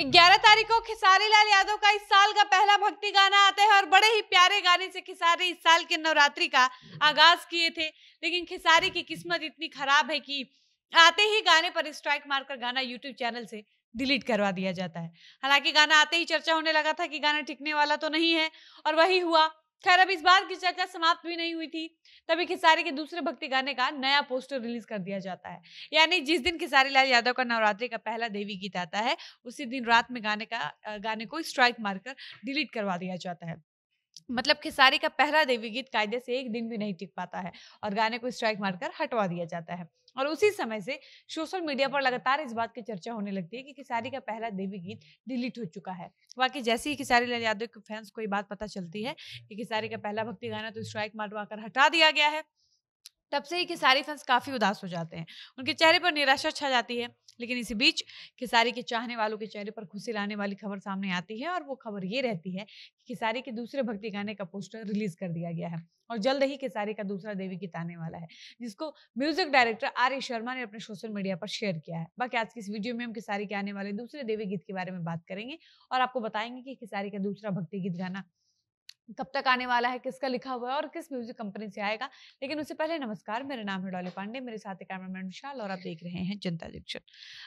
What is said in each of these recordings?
11 तारीख को खिसारी लाल यादव का इस साल का पहला भक्ति गाना आता है और बड़े ही प्यारे गाने से खिसारी इस साल के नवरात्रि का आगाज किए थे लेकिन खिसारी की किस्मत इतनी खराब है कि आते ही गाने पर स्ट्राइक मारकर गाना यूट्यूब चैनल से डिलीट करवा दिया जाता है हालांकि गाना आते ही चर्चा होने लगा था कि गाना टिकने वाला तो नहीं है और वही हुआ खैर अब इस बात की चर्चा समाप्त भी नहीं हुई थी तभी खेसारी के दूसरे भक्ति गाने का नया पोस्टर रिलीज कर दिया जाता है यानी जिस दिन खेसारी लाल यादव का नवरात्रि का पहला देवी गीत आता है उसी दिन रात में गाने का गाने को स्ट्राइक मारकर डिलीट करवा दिया जाता है मतलब खेसारी का पहला देवी गीत कायदे से एक दिन भी नहीं टिक पाता है और गाने को स्ट्राइक मारकर हटवा दिया जाता है और उसी समय से सोशल मीडिया पर लगातार इस बात की चर्चा होने लगती है कि खिसारी का पहला देवी गीत डिलीट हो चुका है बाकी जैसे ही खिसारी लाल यादव के फैंस को ये बात पता चलती है कि खिसारी का पहला भक्ति गाना तो स्ट्राइक मारवा कर हटा दिया गया है तब से ही खेसारी फैंस काफ़ी उदास हो जाते हैं उनके चेहरे पर निराशा छा जाती है लेकिन इसी बीच खेसारी के चाहने वालों के चेहरे पर खुशी लाने वाली खबर सामने आती है और वो खबर ये रहती है कि खेसारी के दूसरे भक्ति गाने का पोस्टर रिलीज कर दिया गया है और जल्द ही खेसारी का दूसरा देवी गीत आने वाला है जिसको म्यूजिक डायरेक्टर आर्य शर्मा ने अपने सोशल मीडिया पर शेयर किया है बाकी आज की इस वीडियो में हम खेसारी के आने वाले दूसरे देवी गीत के बारे में बात करेंगे और आपको बताएंगे कि खेसारी का दूसरा भक्ति गीत गाना कब तक आने वाला है किसका लिखा हुआ है और किस म्यूजिक कंपनी से आएगा लेकिन उससे पहले नमस्कार मेरा नाम है डॉली पांडे मेरे साथ कैमरामैन विशाल और आप देख रहे हैं जनता जंक्शन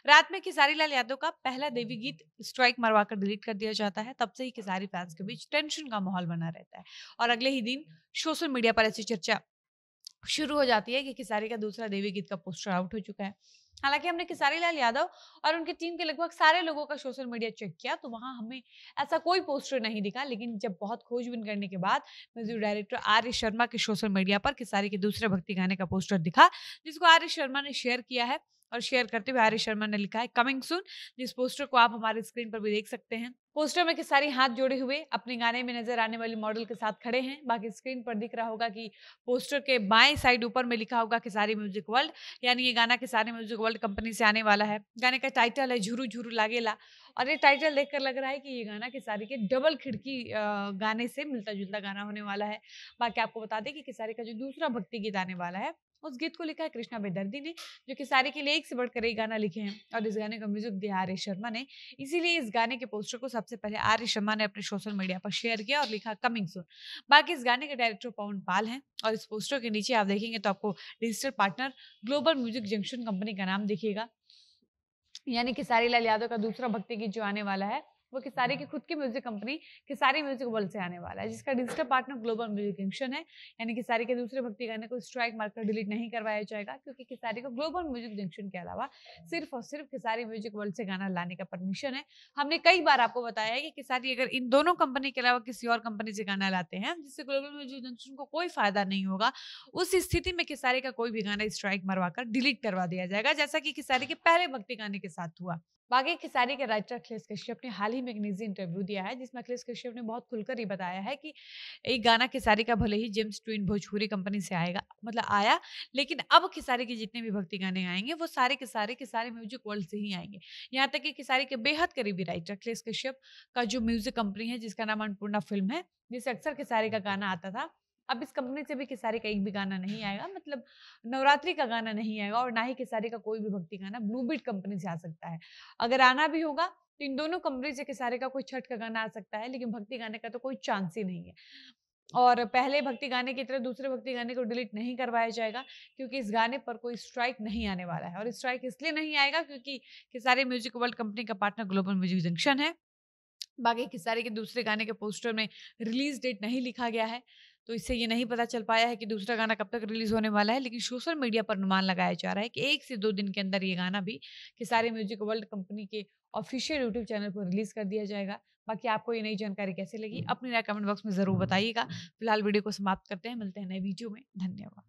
रात में खिसारी लाल यादव का पहला देवी गीत स्ट्राइक मरवाकर डिलीट कर दिया जाता है तब से ही खिसारी फैंस के बीच टेंशन का माहौल बना रहता है और अगले ही दिन सोशल मीडिया पर ऐसी चर्चा शुरू हो जाती है कि खिसारी का दूसरा देवी गीत का पोस्टर आउट हो चुका है हालांकि हमने खिसारी लाल यादव और उनकी टीम के लगभग सारे लोगों का सोशल मीडिया चेक किया तो वहां हमें ऐसा कोई पोस्टर नहीं दिखा लेकिन जब बहुत खोजबीन करने के बाद म्यूजिक डायरेक्टर आर्य शर्मा के सोशल मीडिया पर खिसारी के दूसरे भक्ति गाने का पोस्टर दिखा जिसको आर्य शर्मा ने शेयर किया है और शेयर करते हुए आर्य शर्मा ने लिखा है कमिंग सुन जिस पोस्टर को आप हमारे स्क्रीन पर भी देख सकते हैं पोस्टर में किसारी हाथ जोड़े हुए अपने गाने में नजर आने वाली मॉडल के साथ खड़े हैं बाकी स्क्रीन पर दिख रहा होगा कि पोस्टर के बाएं साइड ऊपर में लिखा होगा कि म्यूजिक वर्ल्ड यानी ये गाना के म्यूजिक वर्ल्ड कंपनी से आने वाला है गाने का टाइटल है झुरू झुरू लागेला और ये टाइटल देखकर लग रहा है कि ये गाना किसारी के डबल खिड़की गाने से मिलता जुलता गाना होने वाला है बाकी आपको बता दें कि किसारी का जो दूसरा भक्ति गीत आने वाला है उस गीत को लिखा है कृष्णा बेदर्दी ने जो कि सारे के लिए एक से बढ़कर एक गाना लिखे हैं और इस गाने का म्यूजिक दिया दिहारे शर्मा ने इसीलिए इस गाने के पोस्टर को सब सबसे पहले आर्य शर्मा ने अपने सोशल मीडिया पर शेयर किया और लिखा कमिंग सुन बाकी इस गाने के डायरेक्टर पवन पाल हैं और इस पोस्टर के नीचे आप देखेंगे तो आपको digital partner Global Music Junction company का नाम दिखेगा यानी कि सारीलाल यादव का दूसरा भक्ति गीत जो आने वाला है वो किसारी की खुद की music company Khesari Music World से आने वाला है जिसका digital partner Global Music Junction है यानी किसारी के दूसरे भक्ति गाने को स्ट्राइक मारकर डिलीट नहीं करवाया जाएगा क्योंकि किसारी को ग्लोबल म्यूजिक जंक्शन के अलावा सिर्फ और सिर्फ किसारी म्यूजिक वर्ल्ड से गाना लाने का परमिशन है हमने कई बार आपको बताया कि किसारी अगर इन दोनों कंपनी के अलावा किसी और कंपनी से गाना लाते हैं जिससे ग्लोबल म्यूजिक जंक्शन को कोई फायदा नहीं होगा उस स्थिति में किसारी का कोई भी गाना स्ट्राइक मरवा डिलीट करवा दिया जाएगा जैसा कि किसारी के पहले भक्ति गाने के साथ हुआ बाकी खिसारी के राइटर अखिलेश कश्यप ने हाल ही में एक निजी इंटरव्यू दिया है जिसमें अखिलेश कश्यप ने बहुत खुलकर ही बताया है कि एक गाना खिसारी का भले ही जेम्स ट्विन भोजपुरी कंपनी से आएगा मतलब आया लेकिन अब खिसारी के जितने भी भक्ति गाने आएंगे वो सारे के सारे के सारे म्यूजिक वर्ल्ड से ही आएंगे यहाँ तक कि खिसारी के बेहद करीबी राइटर अखिलेश कश्यप का जो म्यूजिक कंपनी है जिसका नाम अन्नपूर्णा फिल्म है जिसे अक्सर खिसारी का गाना आता था अब इस कंपनी से भी खेसारी का एक भी गाना नहीं आएगा मतलब नवरात्रि का गाना नहीं आएगा और ना ही खेसारी का कोई भी भक्ति गाना ब्लू बीट कंपनी से आ सकता है अगर आना भी होगा तो इन दोनों कंपनी से खेसारी का कोई छठ का गाना आ सकता है लेकिन भक्ति गाने का तो कोई चांस ही नहीं है और पहले भक्ति गाने की तरह दूसरे भक्ति गाने को डिलीट नहीं करवाया जाएगा क्योंकि इस गाने पर कोई स्ट्राइक नहीं आने वाला है और स्ट्राइक इस इसलिए नहीं आएगा क्योंकि खेसारी म्यूजिक वर्ल्ड कंपनी का पार्टनर ग्लोबल म्यूजिक जंक्शन है बाकी खेसारी के दूसरे गाने के पोस्टर में रिलीज डेट नहीं लिखा गया है तो इससे ये नहीं पता चल पाया है कि दूसरा गाना कब तक रिलीज होने वाला है लेकिन सोशल मीडिया पर अनुमान लगाया जा रहा है कि एक से दो दिन के अंदर ये गाना भी सारे म्यूजिक वर्ल्ड कंपनी के ऑफिशियल यूट्यूब चैनल पर रिलीज कर दिया जाएगा बाकी आपको ये नई जानकारी कैसे लगी अपनी राय कमेंट बॉक्स में जरूर बताइएगा फिलहाल वीडियो को समाप्त करते हैं मिलते हैं नए वीडियो में धन्यवाद